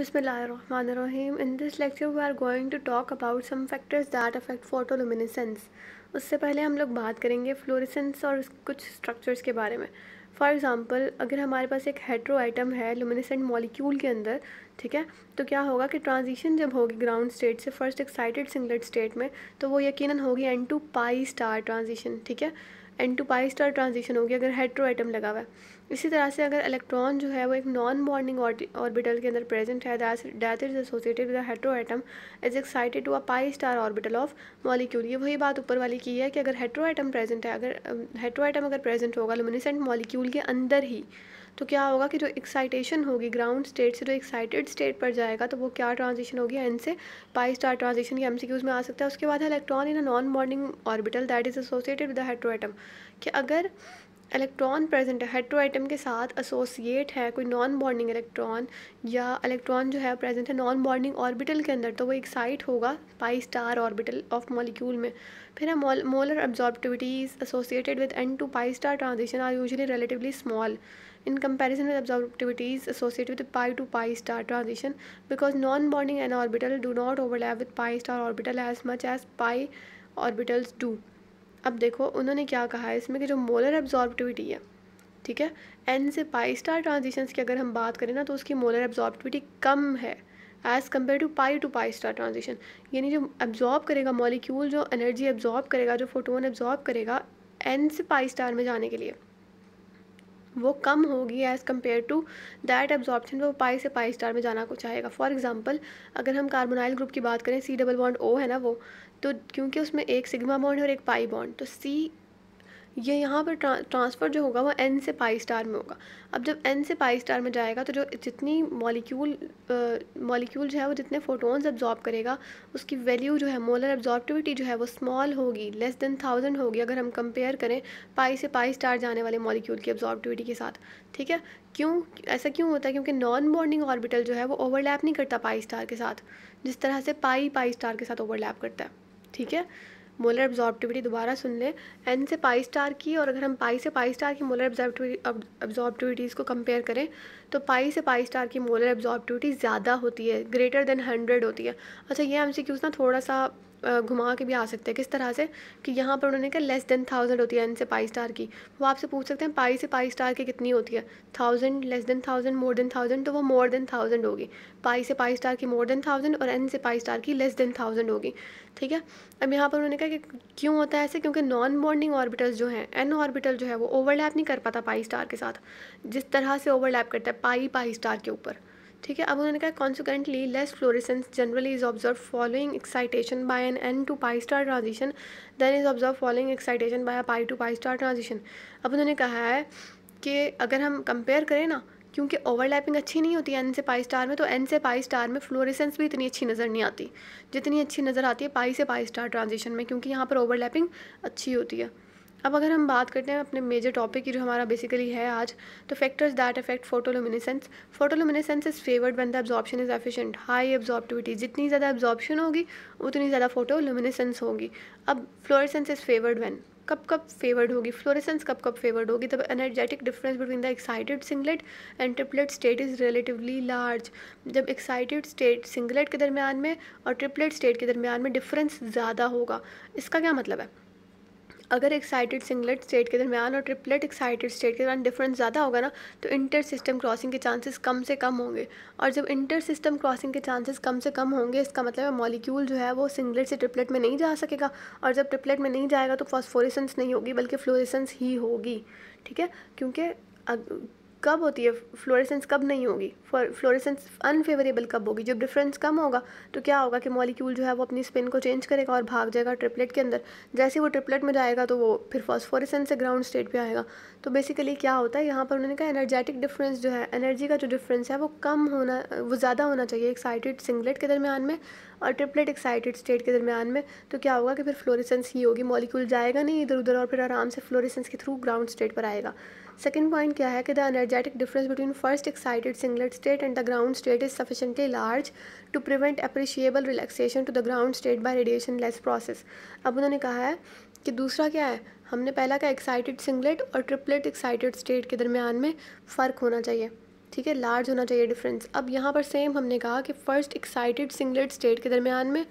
बिसमीम in this lecture we are going to talk about some factors that affect photoluminescence. उससे पहले हम लोग बात करेंगे फ्लोरिसेंस और कुछ स्ट्रक्चर्स के बारे में फॉर एग्ज़ाम्पल अगर हमारे पास एक हेट्रो आइटम है लुमिनेसेंट मॉलिक्यूल के अंदर ठीक है तो क्या होगा कि ट्रांजिशन जब होगी ग्राउंड स्टेट से फर्स्ट एक्साइटेड सिंगलेट स्टेट में तो वो यकीनन होगी n to pi star transition ठीक है n to pi star transition होगी अगर हेट्रो आइटम लगा हुआ है इसी तरह से अगर इलेक्ट्रॉन जो है वो एक नॉन बॉन्डिंग ऑर्बिटल के अंदर प्रेजेंट है that is associated with hetero atom is excited to a pi star orbital of molecule ये वही बात ऊपर वाली की है कि अगर हेट्रो आइटम प्रेजेंट है अगर हेट्रो आइटम अगर प्रेजेंट होगा लुमिनिसेंट मॉलिक्यूल के अंदर ही तो क्या होगा कि जो एक्साइटेशन होगी ग्राउंड स्टेट से जो एक्साइटेड स्टेट पर जाएगा तो वो क्या ट्रांजिशन होगी एन से पाई स्टार ट्रांजिशन के एमसीक्यूज में आ सकता है उसके बाद electron in a non bonding orbital that is associated with the atom कि अगर इलेक्ट्रॉन प्रेजेंट है हेट्रो आइटम के साथ एसोसिएट है कोई नॉन बॉन्डिंग इलेक्ट्रॉन या इलेक्ट्रॉन जो है प्रेजेंट है नॉन बॉन्डिंग ऑर्बिटल के अंदर तो वो एक्साइट होगा pi star orbital of molecule में फिर है molar absorptivities associated with n to pi star transition are usually relatively small in comparison with absorptivities associate with pi to pi star transition because non bonding n orbital do not overlap with pi star orbital as much as pi orbitals do अब देखो उन्होंने क्या कहा है इसमें कि जो molar एब्जॉर्बिविटी है ठीक है एन से पाई स्टार ट्रांजिशन की अगर हम बात करें ना तो उसकी मोलर एब्जॉर्बिविटी कम है as compare to pi to pi star transition यानी जो एब्जॉर्ब करेगा मॉलिक्यूल जो एनर्जी एब्जॉर्ब करेगा जो फोटोन एब्जॉर्ब करेगा एन से पाई स्टार में जाने के लिए वो कम होगी as compare to that absorption वो पाई से पाई स्टार में जाना को चाहेगा फॉर एग्ज़ाम्पल अगर हम कार्बोनाइल ग्रुप की बात करें सी डबल बॉन्ड ओ है ना वो तो क्योंकि उसमें एक सिग्मा बॉन्ड है और एक पाई बॉन्ड तो सी ये यहाँ पर ट्रा, ट्रांसफ़र जो होगा वो एन से पाई स्टार में होगा अब जब एन से पाई स्टार में जाएगा तो जो जितनी मॉलिक्यूल मॉलिक्यूल जो है वो जितने फोटोन्स एब्जॉर्ब करेगा उसकी वैल्यू जो है मोलर एब्जॉर्बिविटी जो है वो स्मॉल होगी लेस देन थाउजेंड होगी अगर हम कंपेयर करें पाई से पाई स्टार जाने वाले मॉलिक्यूल की एब्जॉर्बिविटी के साथ ठीक है क्यों ऐसा क्यों होता है क्योंकि नॉन बॉन्डिंग ऑर्बिटल जो है वो ओवरलैप नहीं करता पाई स्टार के साथ जिस तरह से पाई पाई स्टार के साथ ओवरलैप करता है ठीक है मोलर एब्जॉर्बटिविटी दोबारा सुन लें एन से पाई स्टार की और अगर हम पाई से पाई स्टार की मोलर एब्जॉर्बटिविटीज़ को कंपेयर करें तो पाई से पाई स्टार की मोलर एब्जॉर्बटिविटी ज़्यादा होती है ग्रेटर देन हंड्रेड होती है अच्छा ये हमसे क्यों ना थोड़ा सा घुमा के भी आ सकते हैं किस तरह से कि यहाँ पर उन्होंने कहा लेस देन थाउजेंड होती है एन से पाई स्टार की वो आपसे पूछ सकते हैं पाई से पाई स्टार की कितनी होती है thousand less than thousand more than thousand तो वो मोर देन थाउजेंड होगी पाई से पाई स्टार की मोर देन थाउजेंड और एन से पाई स्टार की लेस देन थाउजेंड होगी ठीक है अब यहाँ पर उन्होंने कहा कि क्यों होता है ऐसे क्योंकि नॉन बॉन्डिंग ऑर्बिटल्स जो हैं एन ऑर्बिटल जो है वो ओवरलैप नहीं कर पाता पाई स्टार के साथ जिस तरह से ओवरलैप करता है पाई पाई स्टार के ऊपर ठीक है अब उन्होंने कहा consequently less fluorescence generally is observe following excitation by n n to pi star transition than is observe following excitation by pi to pi star transition अब उन्होंने कहा है कि अगर हम कंपेयर करें ना क्योंकि ओवरलैपिंग अच्छी नहीं होती एन से पाई स्टार में तो एन से पाई स्टार में फ्लोरेसेंस भी इतनी अच्छी नज़र नहीं आती जितनी अच्छी नज़र आती है पाई से पाई स्टार ट्रांजिशन में क्योंकि यहाँ पर ओवरलैपिंग अच्छी होती है अब अगर हम बात करते हैं अपने मेजर टॉपिक की जो हमारा बेसिकली है आज तो factors that affect photoluminescence photoluminescence is favoured when the absorption is efficient high absorptivity जितनी ज़्यादा एब्जॉर्प्शन होगी उतनी ज़्यादा फोटोलोमिनेसेंस होगी अब फ्लोरेसेंस इज़ फेवर्ड वन कब कब फेवर्ड होगी फ्लोरेसेंस कब कब फेवर्ड होगी तब energetic difference between the excited singlet and triplet state is relatively large जब एक्साइटेड स्टेट सिंगलेट के दरमियान में और ट्रिपलेट स्टेट के दरमियान में डिफरेंस ज़्यादा होगा इसका क्या मतलब है अगर एक्साइटेड सिंगलेट स्टेट के दरमियान और ट्रिपलेट एक्साइटेड स्टेट के दरमियान डिफरेंस ज़्यादा होगा ना तो इंटर सिस्टम क्रॉसिंग के चांसेस कम से कम होंगे और जब इंटर सिस्टम क्रॉसिंग के चांसेस कम से कम होंगे इसका मतलब है मॉलिक्यूल जो है वो सिंगलेट से ट्रिपलेट में नहीं जा सकेगा और जब ट्रिपलेट में नहीं जाएगा तो फॉस्फोरिसंस नहीं होगी बल्कि फ्लोरिसंस ही होगी ठीक है क्योंकि कब होती है फ्लोरेसेंस कब नहीं होगी फ्लोरेसेंस अनफेवरेबल कब होगी जब डिफरेंस कम होगा तो क्या होगा कि मॉलिक्यूल जो है वो अपनी स्पिन को चेंज करेगा और भाग जाएगा ट्रिपलेट के अंदर जैसे वो ट्रिपलेट में जाएगा तो वो फिर फॉस्फोरेसेंस से ग्राउंड स्टेट पे आएगा तो बेसिकली क्या होता है यहाँ पर उन्होंने कहा एनर्जेटिक डिफरेंस जो है एनर्जी का जो डिफरेंस है वो कम होना वो ज़्यादा होना चाहिए एक्साइटेड सिंगलेट के दरमियान में और ट्रिपलेट एक्साइटेड स्टेट के दरमियान में तो क्या होगा कि फिर फ्लोरेसेंस ही होगी मॉलिक्यूल जाएगा नहीं इधर उधर और फिर आराम से फ्लोरेसेंस के थ्रू ग्राउंड स्टेट पर आएगा सेकेंड पॉइंट क्या है कि the energetic difference between first excited singlet state and the ground state is sufficiently large to prevent appreciable relaxation to the ground state by radiation less process अब उन्होंने कहा है कि दूसरा क्या है हमने पहला का एक्साइटेड सिंगलेट और ट्रिपलेट एक्साइटेड स्टेट के दरमियान में फ़र्क होना चाहिए ठीक है लार्ज होना चाहिए डिफरेंस अब यहाँ पर सेम हमने कहा कि फर्स्ट एक्साइटेड सिंगलेट स्टेट के दरमियान में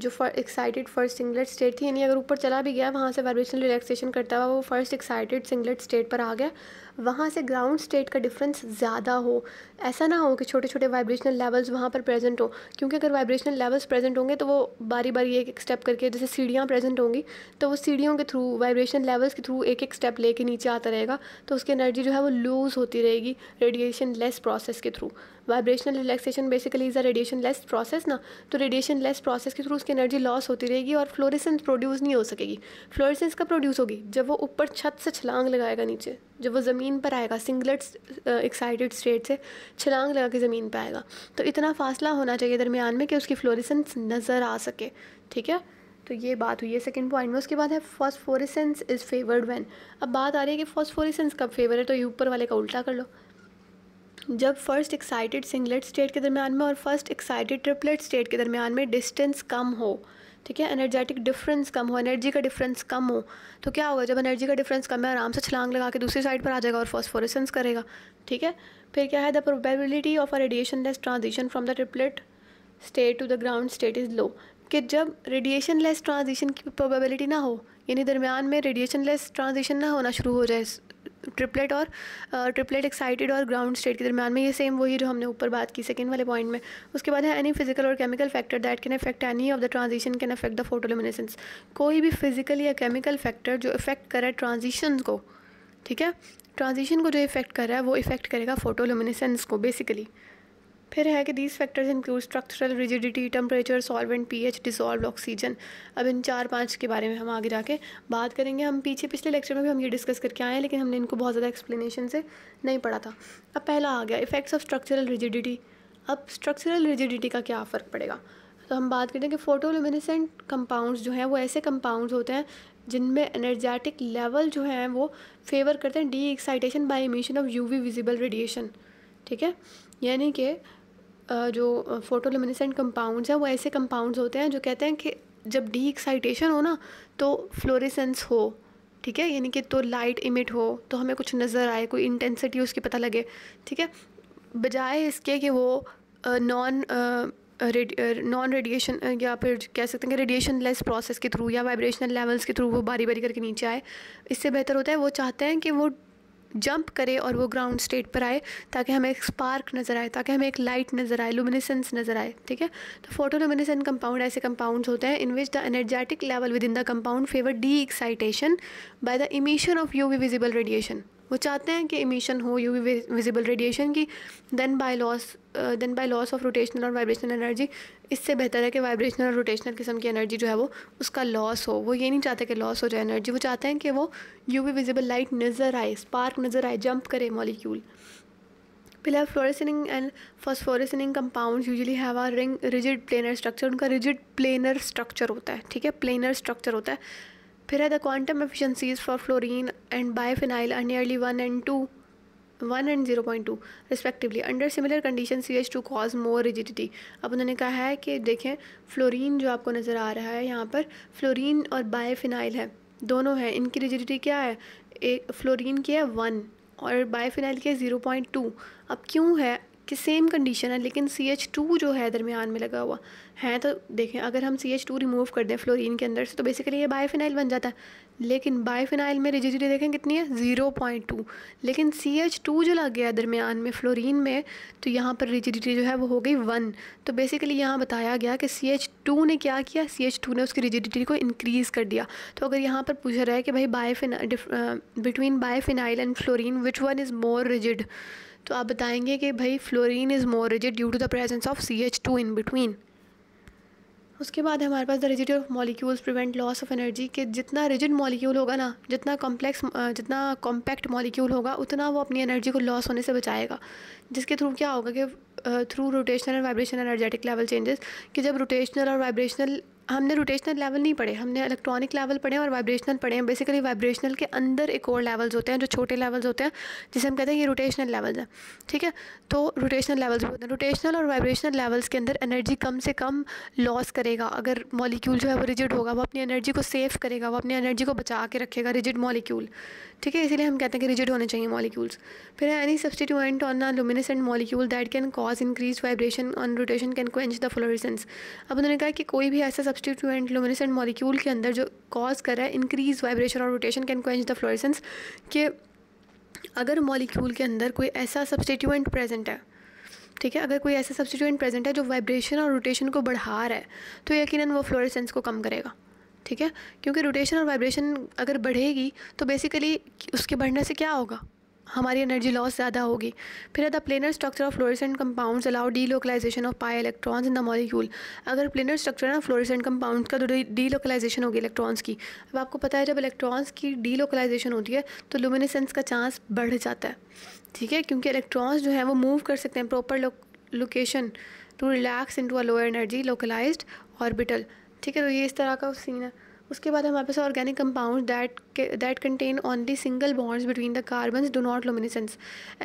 जो फर एक्साइटेड फर्स्ट सिंगलेट स्टेट थी यानी अगर ऊपर चला भी गया वहाँ से वाइब्रेशनल रिलैक्सेशन करता हुआ वो फर्स्ट एक्साइटेड सिंगलेट स्टेट पर आ गया वहाँ से ग्राउंड स्टेट का डिफरेंस ज़्यादा हो ऐसा ना हो कि छोटे छोटे वाइब्रेशनल लेवल्स वहाँ पर प्रेजेंट हो क्योंकि अगर वाइब्रेशनल लेवल्स प्रेजेंट होंगे तो वो बारी बारी एक एक स्टेप करके जैसे सीढ़ियाँ प्रेजेंट होंगी तो वो सीढ़ियों के थ्रू वाइब्रेशन लेवल्स के थ्रू एक एक स्टेप लेके नीचे आता रहेगा तो उसकी एनर्जी जो है वो लूज़ होती रहेगी रेडिएशन लेस प्रोसेस के through vibrational relaxation basically is a radiation less process ना तो रेडिएशन लेस प्रोसेस के थ्रू उसकी एनर्जी लॉस होती रहेगी और फ्लोरेसेंस प्रोड्यूस नहीं हो सकेगी फ्लोरेसेंस कब प्रोड्यूस होगी जब वो ऊपर छत से छलांग लगाएगा नीचे जब वो ज़मीन पर आएगा सिंगलेट एक्साइटेड स्टेट से छलांग लगा के ज़मीन पर आएगा तो इतना फासला होना चाहिए दरमियान में कि उसकी फ्लोरेसेंस नज़र आ सके ठीक है तो ये बात हुई है सेकेंड पॉइंट में उसके बाद है फॉस्फोरिसेंस इज़ फेवर्ड वैन अब बात आ रही है कि फॉस्फोरिसेंस कब फेवर है तो ये ऊपर वाले का उल्टा कर लो जब फर्स्ट एक्साइटेड सिंगलेट स्टेट के दरमियान में और फर्स्ट एक्साइटेड ट्रिपलेट स्टेट के दरमियान में डिस्टेंस कम हो ठीक है एनर्जेटिक डिफरेंस कम हो एनर्जी का डिफरेंस कम हो तो क्या होगा जब एनर्जी का डिफरेंस कम है आराम से छलांग लगा के दूसरी साइड पर आ जाएगा और फॉस्फोरेसेंस करेगा ठीक है फिर क्या है the probability of a radiation less transition from the triplet state to the ground state is low कि जब रेडिएशन लेस ट्रांजिशन की प्रोबेबिलिटी ना हो यानी दरमियान में रेडिएशन लेस ट्रांजिशन ना होना शुरू हो जाए ट्रिपलेट और ट्रिपलेट एक्साइटेड और ग्राउंड स्टेट के दरमियान में ये सेम वही जो हमने ऊपर बात की सेकेंड वाले पॉइंट में उसके बाद है एनी फिजिकल और chemical factor that can affect any of the transition can affect the photoluminescence कोई भी फिजिकल या केमिकल फैक्टर जो इफेक्ट करे ट्रांजिशन को ठीक है ट्रांजिशन को जो इफेक्ट कर रहा है वो इफेक्ट करेगा फोटोलोमिनेसेंस को बेसिकली फिर है कि these factors include structural rigidity temperature solvent pH dissolve oxygen अब इन चार पांच के बारे में हम आगे जाके बात करेंगे हम पीछे पिछले लेक्चर में भी हम ये डिस्कस करके आए हैं लेकिन हमने इनको बहुत ज़्यादा एक्सप्लेनेशन से नहीं पढ़ा था अब पहला आ गया इफेक्ट्स ऑफ स्ट्रक्चरल रिजिडिटी अब स्ट्रक्चरल रिजिडिटी का क्या फ़र्क पड़ेगा तो हम बात करते हैं कि फोटोलुमिनेसेंट कंपाउंड्स जो हैं वो ऐसे कंपाउंड्स होते हैं जिनमें एनर्जेटिक लेवल जो हैं वो फेवर करते हैं de excitation by emission of V visible radiation ठीक है यानी कि जो फोटोलुमिनेसेंट कंपाउंड्स हैं वो ऐसे कंपाउंड्स होते हैं जो कहते हैं कि जब डी एक्साइटेशन हो ना तो फ्लोरेसेंस हो ठीक है यानी कि तो लाइट इमिट हो तो हमें कुछ नज़र आए कोई इंटेंसिटी उसकी पता लगे ठीक है बजाय इसके कि वो नॉन नॉन रेडिएशन या फिर कह सकते हैं कि रेडिएशन लेस प्रोसेस के थ्रू या वाइब्रेशनल लेवल्स के थ्रू वो बारी बारी करके नीचे आए इससे बेहतर होता है वो चाहते हैं कि वो जंप करे और वो ग्राउंड स्टेट पर आए ताकि हमें एक स्पार्क नज़र आए ताकि हमें एक लाइट नज़र आए लुमिनेसेंस नज़र आए ठीक है तो फोटोलुमिनेसेंट कंपाउंड ऐसे कंपाउंड्स होते हैं in which the energetic level within the compound favour de excitation by the emission of UV visible radiation वो चाहते हैं कि इमिशन हो यू विजिबल रेडिएशन की than by loss than by loss of rotational और vibrational energy इससे बेहतर है कि वाइब्रेशनल और रोटेशनल किस्म की एनर्जी जो है वो उसका लॉस हो वो ये नहीं चाहते कि लॉस हो जाए एनर्जी वो चाहते हैं कि वो यू विजिबल लाइट नज़र आए स्पार्क नज़र आए जंप करे मॉलिक्यूल फिलहाल fluorescing and phosphorescing compound usually have a ring rigid planar structure उनका रिजिड प्लेनर स्ट्रक्चर होता है ठीक है प्लेनर स्ट्रक्चर होता है फिर है the quantum efficiencies for fluorene and biphenyl are nearly one and two one and zero point two respectively under similar condition C H two cause more rigidity अब उन्होंने कहा है कि देखें फ्लोरीन जो आपको नज़र आ रहा है यहाँ पर फ्लोरीन और बायोफिनाइल है दोनों हैं इनकी रिजिडिटी क्या है एक फ्लोरीन की है वन और बायोफिनाइल की है ज़ीरो पॉइंट टू अब क्यों है कि सेम कंडीशन है लेकिन सी एच टू जो है दरमियान में लगा हुआ है तो देखें अगर हम सी एच टू रिमूव कर दें फ्लोरिन के अंदर से तो बेसिकली ये बायोफिनाइल बन जाता है लेकिन बायोफिनाइल में रिजिडिटी देखें कितनी है ज़ीरो पॉइंट टू लेकिन सी एच टू जो लग गया दरमियान में फ्लोरिन में तो यहाँ पर रिजिडिटी जो है वो हो गई वन तो बेसिकली यहाँ बताया गया कि सी एच टू ने क्या किया सी एच टू ने उसकी रिजिडिटी को इंक्रीज़ कर दिया तो अगर यहाँ पर पूछा रहा है कि भाई biphenyl between biphenyl and fluorene which one is more rigid तो आप बताएंगे कि भाई fluorene is more rigid due to the presence of C H two in between उसके बाद हमारे पास the rigid of molecules prevent loss of energy कि जितना रिजिड मॉलिक्यूल होगा ना जितना कॉम्प्लेक्स जितना कॉम्पैक्ट मॉलिक्यूल होगा उतना वो अपनी एनर्जी को लॉस होने से बचाएगा जिसके थ्रू क्या होगा कि through rotational and vibration energetic level changes कि जब रोटेशनल और वाइब्रेशनल हमने रोटेशनल लेवल नहीं पढ़े हमने इलेक्ट्रॉनिक लेवल पढ़े और वाइब्रेशनल पढ़े हैं बेसिकली वाइब्रेशनल के अंदर एक और लेवल्स होते हैं जो छोटे लेवल्स होते हैं जिसे हम कहते हैं ये रोटेशनल लेवल्स हैं ठीक है तो रोटेशनल लेवल्स भी होते हैं रोटेशनल और वाइब्रेशनल लेवल्स के अंदर एनर्जी कम से कम लॉस करेगा अगर मॉलिक्यूल जो है वो रिजिड होगा वो अपनी एनर्जी को सेव करेगा वो अपनी एनर्जी को बचा के रखेगा रिजिड मॉलिक्यूल ठीक है इसीलिए हम कहते हैं कि रिजिड होने चाहिए मॉलिक्यूल्स फिर any substituent on a luminescent molecule that can cause increase vibration on rotation can quench the fluorescence अब उन्होंने कहा कि कोई भी ऐसा सब्सटीट्यूएंट लुमिनेसेंट मॉलिक्यूल के अंदर जो कॉज कर रहा है इंक्रीज वाइब्रेशन और rotation can quench the fluorescence के अगर मॉलिक्यूल के अंदर कोई ऐसा सब्सटीट्यूएंट प्रेजेंट है ठीक है अगर कोई ऐसा सब्सटीट्यूएंट प्रेजेंट है जो वाइब्रेशन और रोटेशन को बढ़ा रहा है तो यकीनन वो फ्लोरेसेंस को कम करेगा ठीक है क्योंकि रोटेशन और वाइब्रेशन अगर बढ़ेगी तो बेसिकली उसके बढ़ने से क्या होगा हमारी एनर्जी लॉस ज़्यादा होगी फिर अदा planar structure of fluorescent compounds allow de localization of pi electrons in the molecule अगर प्लेनर स्ट्रक्चर ना फ्लोरिसेंट कंपाउंड का तो डी लोकलाइजेशन होगी इलेक्ट्रॉन्स की अब आपको पता है जब इलेक्ट्रॉन्स की डी लोकलाइजेशन होती है तो लुमिनेसेंस का चांस बढ़ जाता है ठीक है क्योंकि इलेक्ट्रॉन्स जो है वो मूव कर सकते हैं proper location to relax into a lower energy localize orbital ठीक है तो ये इस तरह का सीन है उसके बाद हमारे पास organic compound that that contain only single bonds between the carbons do not luminescence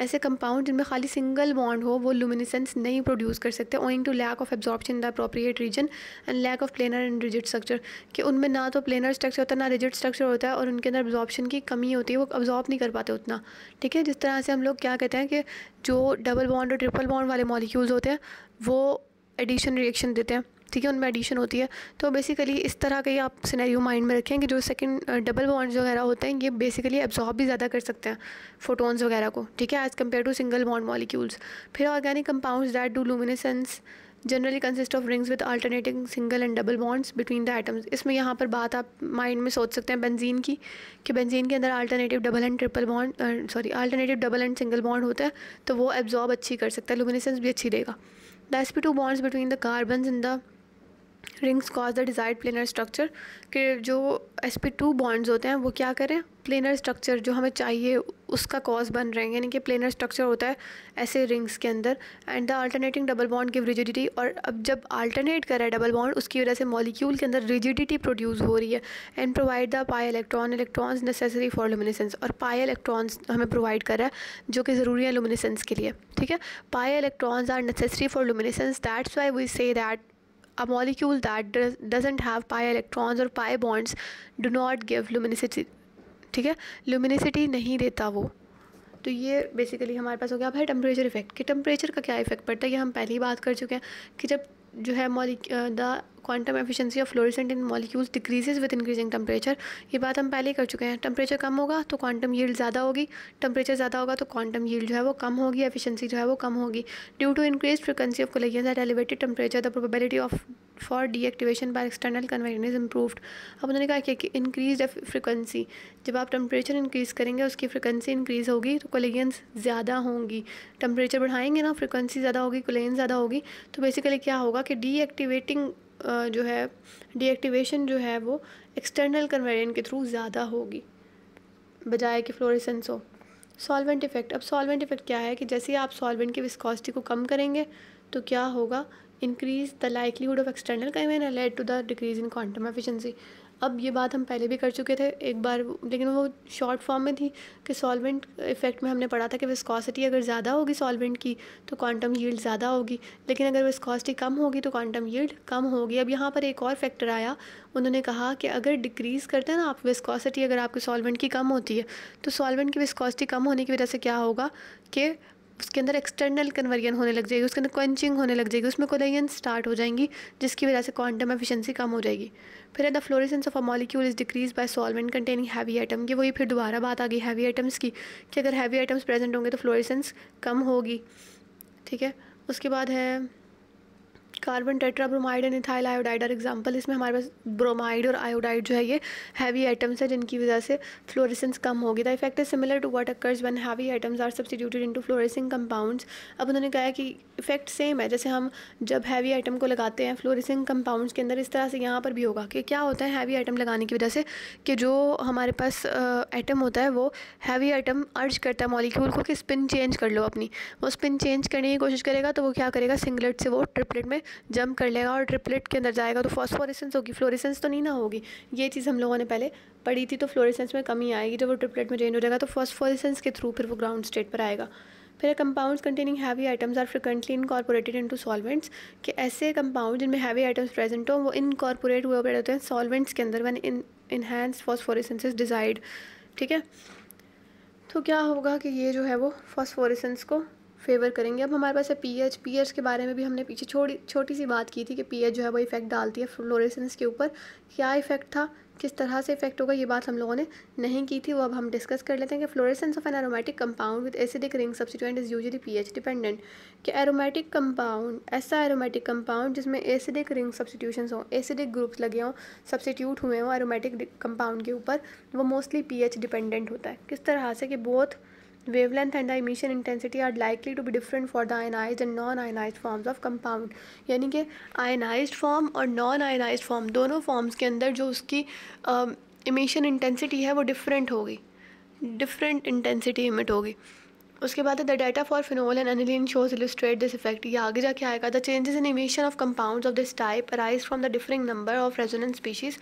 ऐसे कंपाउंड जिनमें खाली सिंगल बॉन्ड हो वो लुमिनिसेंस नहीं प्रोड्यूस कर सकते owing to lack of absorption the appropriate region and lack of planar and rigid structure कि उनमें ना तो प्लेनर स्ट्रक्चर होता है ना रिजिड स्ट्रक्चर होता है और उनके अंदर एब्जॉर्प्शन की कमी होती है वो एब्जॉर्ब नहीं कर पाते उतना ठीक है जिस तरह से हम लोग क्या कहते हैं कि जो डबल बॉन्ड और ट्रिपल बॉन्ड वाले मॉलिक्यूल्स होते हैं वो एडिशन रिएक्शन देते हैं ठीक है उनमें एडिशन होती है तो बेसिकली इस तरह का ये आप सिनेरियो माइंड में रखें कि जो सेकंड डबल बॉन्ड्स वगैरह होते हैं ये बेसिकली एब्जॉर्ब भी ज़्यादा कर सकते हैं फोटोन्स वगैरह को ठीक है as compare to single bond molecules फिर organic compounds that do luminescence generally consist of rings with alternating single and double bonds between the atoms इसमें यहाँ पर बात आप माइंड में सोच सकते हैं बेंजीन की कि बेंजीन के अंदर alternative double and triple bond sorry alternative double and single bond होता है तो वो एब्जॉर्ब अच्छी कर सकता है लुमिनेसेंस भी अच्छी देगा the S P two bonds between the carbon in the rings cause the desired planar structure के जो एस पी टू बॉन्ड्स होते हैं वो क्या करें प्लेनर स्ट्रक्चर जो हमें चाहिए उसका कॉज बन रहे हैं यानी कि प्लेनर स्ट्रक्चर होता है ऐसे रिंग्स के अंदर and the alternating double bond give rigidity और अब जब अल्टरनेट कर रहा है डबल बॉन्ड उसकी वजह से मॉलिक्यूल के अंदर रिजिडिटी प्रोड्यूस हो रही है and provide the pi electron electrons necessary for luminescence और पाई इलेक्ट्रॉन्स हमें प्रोवाइड कर रहा है जो कि ज़रूरी है लुमिनेसेंस के लिए ठीक है pi electrons are necessary for luminescence that's why we say that a molecule that does, doesn't have pi electrons or pi bonds do not give luminosity ठीक है luminosity नहीं देता वो तो ये बेसिकली हमारे पास हो गया अब है टेम्परेचर इफेक्ट कि टेम्परेचर का क्या इफेक्ट पड़ता है ये हम पहले ही बात कर चुके हैं कि जब जो है the quantum efficiency of fluorescent in molecules decreases with increasing temperature ये बात हम पहले ही कर चुके हैं टेम्परेचर कम होगा तो क्वांटम यील्ड ज़्यादा होगी टेम्परेचर ज़्यादा होगा तो क्वांटम यील्ड जो है वो कम होगी एफिशिएंसी जो है वो कम होगी due to increase frequency of collision at elevated temperature the probability of for deactivation by external conversion is improved अब उन्होंने कहा कि इंक्रीज फ्रिक्वेंसी जब आप टेम्परेचर इंक्रीज़ करेंगे उसकी फ्रिक्वेंसी इंक्रीज़ होगी तो कोलेगियंस ज़्यादा होंगी टेम्परेचर बढ़ाएंगे ना फ्रिक्वेंसी ज़्यादा होगी कोलेगन ज़्यादा होगी तो बेसिकली क्या होगा कि डीएक्टिवेटिंग जो है डीएक्टिवेशन जो है वो एक्सटर्नल कन्वेरियन के थ्रू ज़्यादा होगी बजाय कि फ्लोरिसेंस हो सॉल्वेंट इफ़ेक्ट अब सॉल्वेंट इफ़ेक्ट क्या है कि जैसे ही आप सॉल्वेंट की विस्कॉसिटी को कम करेंगे तो क्या होगा increase the likelihood of external conversion led to the decrease in quantum efficiency अब ये बात हम पहले भी कर चुके थे एक बार लेकिन वो शॉर्ट फॉर्म में थी कि सॉल्वेंट इफेक्ट में हमने पढ़ा था कि विस्कोसिटी अगर ज़्यादा होगी सॉल्वेंट की तो क्वांटम यील्ड ज़्यादा होगी लेकिन अगर विस्कोसिटी कम होगी तो क्वांटम यील्ड कम होगी अब यहाँ पर एक और फैक्टर आया उन्होंने कहा कि अगर डिक्रीज़ करते हैं ना आप विस्कॉसिटी अगर आपके सॉल्वेंट की कम होती है तो सॉल्वेंट की विस्कॉसिटी कम होने की वजह से क्या होगा कि उसके अंदर एक्सटर्नल कन्वर्जन होने लग जाएगी उसके अंदर क्वेंचिंग होने लग जाएगी उसमें कोलेजन स्टार्ट हो जाएंगी जिसकी वजह से क्वांटम एफिशिएंसी कम हो जाएगी फिर the fluorescence of a molecule is decrease by solvent containing heavy atom की वही फिर दोबारा बात आ गई हैवी आइटम्स की कि अगर हैवी आइटम्स प्रेजेंट होंगे तो फ्लोरेसेंस कम होगी ठीक है उसके बाद है carbon tetrabromide and ethyl iodide are example इसमें हमारे पास ब्रोमाइड और आयोडाइड जो है ये हैवी आइटम्स है जिनकी वजह से फ्लोरेसेंस कम होगी the effect is similar to what occurs when heavy atoms are substituted into fluorescing compounds अब उन्होंने कहा कि इफेक्ट सेम है जैसे हम जब हैवी आइटम को लगाते हैं फ्लोरेसिंग कंपाउंड्स के अंदर इस तरह से यहाँ पर भी होगा कि क्या होता है हैवी आइटम लगाने की वजह से कि जो हमारे पास आइटम होता है वो हैवी आइटम अर्ज करता है मॉलिक्यूल को कि स्पिन चेंज कर लो अपनी वो स्पिन चेंज करने की कोशिश करेगा तो वो क्या करेगा सिंगलेट से वो ट्रिपलेट में जंप कर लेगा और ट्रिपलेट के अंदर जाएगा तो फॉस्फोरेसेंस होगी फ्लोरेसेंस तो नहीं ना होगी ये चीज़ हम लोगों ने पहले पढ़ी थी तो फ्लोरेसेंस में कमी आएगी जब वो ट्रिपलेट में चेंज हो जाएगा तो फॉस्फोरेसेंस के थ्रू फिर वो ग्राउंड स्टेट पर आएगा फिर compounds containing heavy atoms are frequently incorporated into solvents के ऐसे कंपाउंड जिनमें हैवी आइटम्स प्रेजेंट हो वो इनकॉर्पोरेट हुए पड़े होते हैं सॉल्वेंट्स के अंदर when in enhance phosphorescence is desired ठीक है तो क्या होगा कि ये जो है वो फॉस्फोरेसेंस को फेवर करेंगे अब हमारे पास है पीएच पीएच के बारे में भी हमने पीछे छोटी छोटी सी बात की थी कि पीएच जो है वो इफेक्ट डालती है फ्लोरेसेंस के ऊपर क्या इफेक्ट था किस तरह से इफेक्ट होगा ये बात हम लोगों ने नहीं की थी वो अब हम डिस्कस कर लेते हैं कि fluorescence of an aromatic compound with acidic ring substituent is usually H dependent कि एरोमेटिक कंपाउंड ऐसा एरोमेटिक कंपाउंड जिसमें एसिडिक रिंग सब्सिट्यूशन हों एसिडिक ग्रुप्स लगे हों सब्सिट्यूट हुए हों एरोमेटिक कंपाउंड के ऊपर वो मोस्टली पी डिपेंडेंट होता है किस तरह से कि बहुत wavelength and the emission intensity are likely to be different for the ionize and non ionize forms of compound यानी कि आयनाइज फॉर्म और नॉन आयनाइज फॉर्म दोनों फॉर्म्स के अंदर जो उसकी इमिशन uh, इंटेंसिटी है वो डिफरेंट होगी डिफरेंट इंटेंसिटी इमिट होगी उसके बाद the data for phenol and aniline shows illustrate this effect ये आगे जाके आएगा the changes in emission of compounds of this type arise from the differing number of resonant species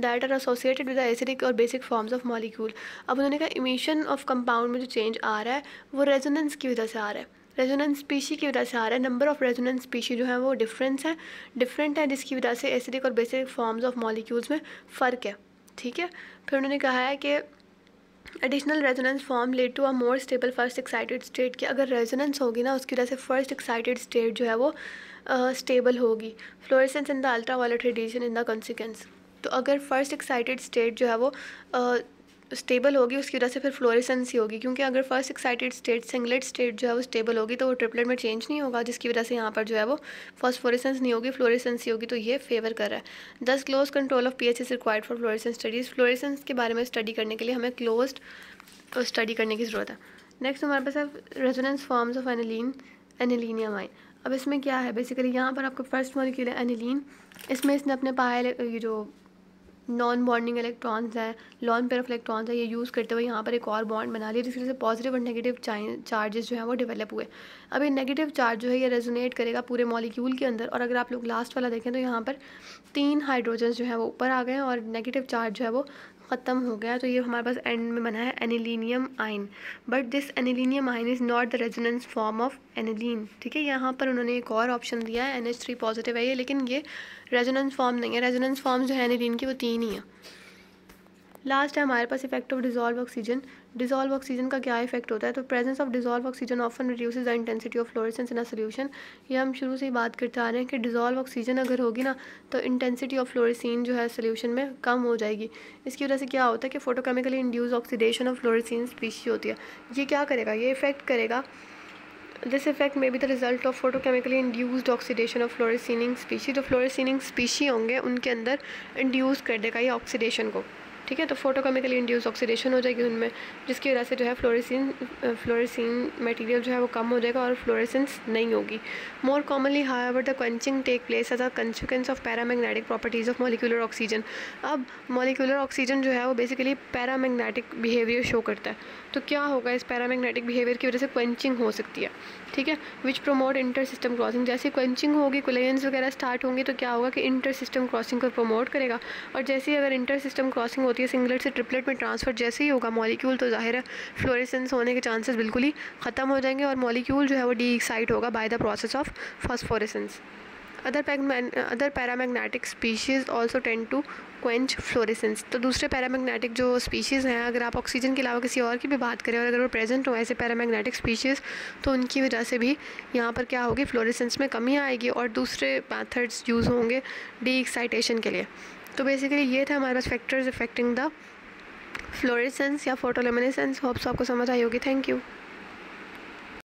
that are associated with acidic और basic forms of molecule अब उन्होंने कहा emission of compound में जो चेंज आ रहा है वो रेजोनेंस की वजह से आ रहा है रेजोनेंस स्पीशी की वजह से आ रहा है नंबर ऑफ रेजोनेंस स्पीशी जो है वो डिफरेंस है डिफरेंट है जिसकी वजह से एसिडिक और बेसिक फॉर्म्स ऑफ मॉलिक्यूल्स में फ़र्क है ठीक है फिर उन्होंने कहा है कि additional resonance form led to a more stable first excited state की अगर रेजोनेंस होगी ना उसकी वजह से फर्स्ट एक्साइटेड स्टेट जो है वो स्टेबल uh, होगी fluorescence in the ultra violet radiation in the consequence तो अगर फर्स्ट एक्साइटेड स्टेट जो है वो uh, स्टेबल होगी उसकी वजह से फिर ही होगी क्योंकि अगर first excited state singlet state जो है वो स्टेबल होगी तो वो ट्रिपलेट में चेंज नहीं होगा जिसकी वजह से यहाँ पर जो है वो फर्स्ट फ्लोरेसेंस नहीं होगी ही होगी तो ये फेवर कर रहा है thus close control of P H is required for fluorescence studies fluorescence के बारे में स्टडी करने के लिए हमें क्लोज स्टडी करने की ज़रूरत है नेक्स्ट हमारे पास है resonance forms of aniline anilinium ion अब इसमें क्या है बेसिकली यहाँ पर आपको फर्स्ट मॉलिक्यूल है एनिलीन इसमें इसने अपने पायल ये जो नॉन बॉन्डिंग इलेक्ट्रॉन्स हैं लॉन पेयर ऑफ इलेक्ट्रॉन्स है ये यूज़ करते हुए यहाँ पर एक और बॉन्ड बना लिया जिसकी वजह से पॉजिटिव और नेगेटिव चार्जेस जो हैं वो डेवलप हुए अब ये नेगेटिव चार्ज जो है ये रेजोनेट करेगा पूरे मॉलिक्यूल के अंदर और अगर आप लोग लास्ट वाला देखें तो यहाँ पर तीन हाइड्रोजन जो है वो ऊपर आ गए हैं और नेगेटिव चार्ज जो है वो ख़त्म हो गया तो ये हमारे पास एंड में बना है anilinium ion but this anilinium ion is not the resonance form of aniline ठीक है यहाँ पर उन्होंने एक और ऑप्शन दिया है एन एच थ्री पॉजिटिव है ये लेकिन ये रेजोनेंस फॉर्म नहीं है रेजोनेंस फॉर्म जो है एनिलीन की वो तीन ही है लास्ट है हमारे पास effect of dissolve oxygen dissolve oxygen का क्या इफेक्ट होता है तो presence of dissolve oxygen often reduce the intensity of fluorescence in a solution ये हम शुरू से ही बात करते आ रहे हैं कि डिजॉल्व ऑक्सीजन अगर होगी ना तो इंटेंसिटी ऑफ फ्लोरेसिन जो है सोल्यूशन में कम हो जाएगी इसकी वजह से क्या होता है कि photochemically induce oxidation of fluorescein species होती है ये क्या करेगा ये इफेक्ट करेगा this effect may be the result of photochemically induced oxidation of fluorescing species जो फ्लोरेसिनिंग स्पीशी होंगे उनके अंदर इंड्यूस कर देगा ये ऑक्सीडेशन को ठीक है तो फोटोकेमिकली इंड्यूस ऑक्सीडेशन हो जाएगी उनमें जिसकी वजह से जो है फ्लोरेसिन फ्लोरेसिन मटेरियल जो है वो कम हो जाएगा और फ्लोरेसेंस नहीं होगी more commonly however the quenching take place as a consequence of paramagnetic properties of molecular oxygen अब मोलिकुलर ऑक्सीजन जो है वो बेसिकली पैरामैग्नेटिक बिहेवियर शो करता है तो क्या होगा इस पैरामैग्नेटिक बिहेवियर की वजह से क्वेंचिंग हो सकती है ठीक है which promote inter system crossing जैसे क्वेंचिंग होगी कोलेजेंस वगैरह स्टार्ट होंगे तो क्या होगा कि इंटर सिस्टम क्रॉसिंग को प्रमोट करेगा और जैसे ही अगर इंटर सिस्टम क्रॉसिंग होती है सिंगलेट से ट्रिपलेट में ट्रांसफ़र जैसे ही होगा मॉलिक्यूल तो ज़ाहिर है फ्लोरेसेंस होने के चांसेस बिल्कुल ही ख़त्म हो जाएंगे और मॉलिक्यूल जो है वो डी होगा by the process of phosphorescence other other paramagnetic species also tend to quench fluorescence तो दूसरे पैरामैग्नेटिक जो स्पीशीज़ हैं अगर आप ऑक्सीजन के अलावा किसी और की भी बात करें और अगर वो प्रेजेंट हो ऐसे पैरामैग्नेटिक स्पीशीज़ तो उनकी वजह से भी यहाँ पर क्या होगी फ्लोरेसेंस में कमी आएगी और दूसरे मैथड्स यूज़ होंगे डी एक्साइटेशन के लिए तो बेसिकली ये था हमारे पास फैक्टर्स इफेक्टिंग द फ्लोरेसेंस या फोटोलेमिनेसेंस होप्स आपको समझ आई होगी थैंक यू